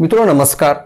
मित्रों नमस्कार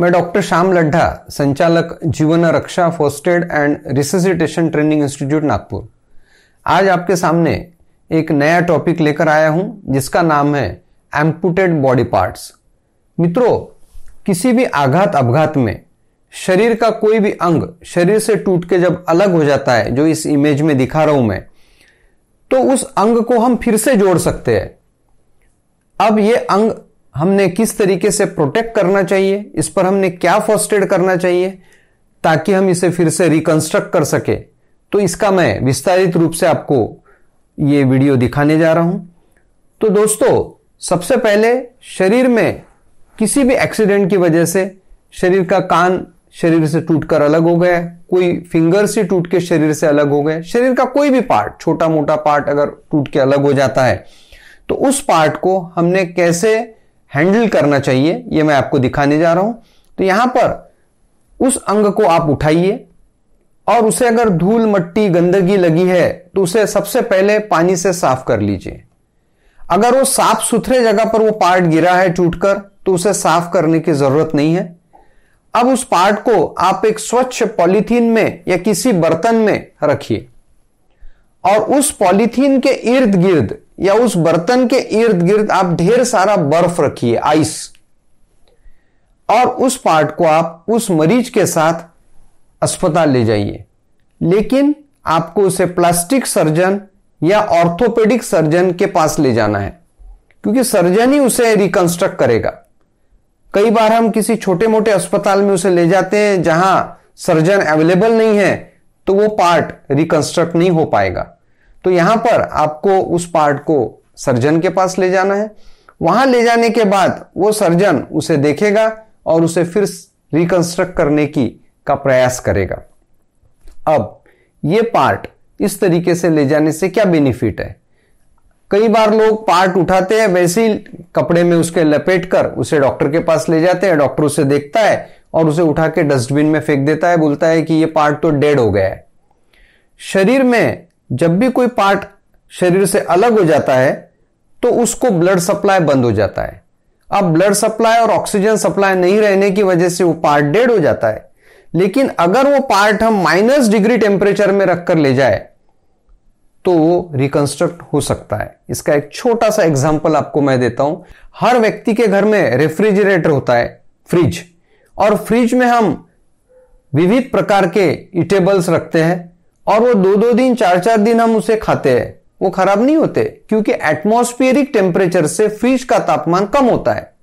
मैं डॉक्टर श्याम लड्ढा संचालक Jeevan Raksha first aid and resuscitation training institute Nagpur आज आपके सामने एक नया टॉपिक लेकर आया हूं जिसका नाम है एम्पुटेड बॉडी पार्ट्स मित्रों किसी भी आघात अपघात में शरीर का कोई भी अंग शरीर से टूट के जब अलग हो जाता है जो इस इमेज में दिखा रहा हूं मैं तो उस अंग को हम फिर से जोड़ सकते हैं अब ये अंग हमने किस तरीके से प्रोटेक्ट करना चाहिए इस पर हमने क्या फर्स्ट एड करना चाहिए ताकि हम इसे फिर से रिकंस्ट्रक्ट कर सके तो इसका मैं विस्तारित रूप से आपको ये वीडियो दिखाने जा रहा हूं तो दोस्तों सबसे पहले शरीर में किसी भी एक्सीडेंट की वजह से शरीर का कान शरीर से टूटकर अलग हो गया कोई फिंगर से टूट के शरीर से अलग हो गया शरीर का कोई भी पार्ट छोटा मोटा पार्ट अगर टूट के अलग हो जाता है तो उस पार्ट को हमने कैसे हैंडल करना चाहिए यह मैं आपको दिखाने जा रहा हूं तो यहां पर उस अंग को आप उठाइए और उसे अगर धूल मट्टी गंदगी लगी है तो उसे सबसे पहले पानी से साफ कर लीजिए अगर वो साफ सुथरे जगह पर वो पार्ट गिरा है टूटकर तो उसे साफ करने की जरूरत नहीं है अब उस पार्ट को आप एक स्वच्छ पॉलीथीन में या किसी बर्तन में रखिए और उस पॉलीथीन के इर्द गिर्द या उस बर्तन के इर्द गिर्द आप ढेर सारा बर्फ रखिए आइस और उस पार्ट को आप उस मरीज के साथ अस्पताल ले जाइए लेकिन आपको उसे प्लास्टिक सर्जन या ऑर्थोपेडिक सर्जन के पास ले जाना है क्योंकि सर्जन ही उसे रिकंस्ट्रक्ट करेगा कई बार हम किसी छोटे मोटे अस्पताल में उसे ले जाते हैं जहां सर्जन अवेलेबल नहीं है तो वो पार्ट रिकंस्ट्रक्ट नहीं हो पाएगा तो यहां पर आपको उस पार्ट को सर्जन के पास ले जाना है वहां ले जाने के बाद वो सर्जन उसे देखेगा और उसे फिर रिकंस्ट्रक्ट करने की का प्रयास करेगा अब ये पार्ट इस तरीके से ले जाने से क्या बेनिफिट है कई बार लोग पार्ट उठाते हैं वैसे ही कपड़े में उसके लपेट कर उसे डॉक्टर के पास ले जाते हैं डॉक्टर उसे देखता है और उसे उठा के डस्टबिन में फेंक देता है बोलता है कि ये पार्ट तो डेड हो गया है शरीर में जब भी कोई पार्ट शरीर से अलग हो जाता है तो उसको ब्लड सप्लाई बंद हो जाता है अब ब्लड सप्लाई और ऑक्सीजन सप्लाई नहीं रहने की वजह से वो पार्ट डेड हो जाता है लेकिन अगर वो पार्ट हम माइनस डिग्री टेम्परेचर में रखकर ले जाए तो वो रिकंस्ट्रक्ट हो सकता है इसका एक छोटा सा एग्जाम्पल आपको मैं देता हूं हर व्यक्ति के घर में रेफ्रिजरेटर होता है फ्रिज और फ्रिज में हम विविध प्रकार के इटेबल्स रखते हैं और वो दो दो दिन चार चार दिन हम उसे खाते हैं वो खराब नहीं होते क्योंकि एटमोस्फियरिक टेम्परेचर से फिश का तापमान कम होता है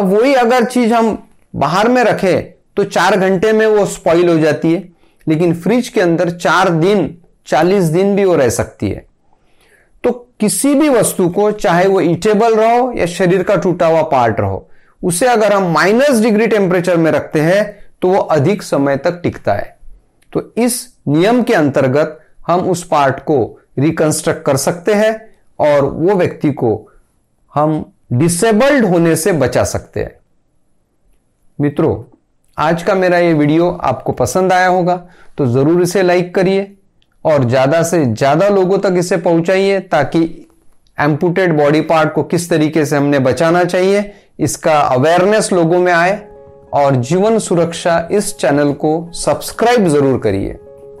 अब वही अगर चीज हम बाहर में रखें तो चार घंटे में वो स्पॉइल हो जाती है लेकिन फ्रिज के अंदर चार दिन चालीस दिन भी वो रह सकती है तो किसी भी वस्तु को चाहे वो इटेबल रहो या शरीर का टूटा हुआ पार्ट रहो उसे अगर हम माइनस डिग्री टेम्परेचर में रखते हैं तो वो अधिक समय तक टिकता है तो इस नियम के अंतर्गत हम उस पार्ट को रिकंस्ट्रक्ट कर सकते हैं और वो व्यक्ति को हम डिसेबल्ड होने से बचा सकते हैं मित्रों आज का मेरा ये वीडियो आपको पसंद आया होगा तो ज़रूर इसे लाइक करिए और ज़्यादा से ज़्यादा लोगों तक इसे पहुंचाइए ताकि एम्पूटेड बॉडी पार्ट को किस तरीके से हमने बचाना चाहिए इसका अवेयरनेस लोगों में आए और जीवन सुरक्षा इस चैनल को सब्सक्राइब ज़रूर करिए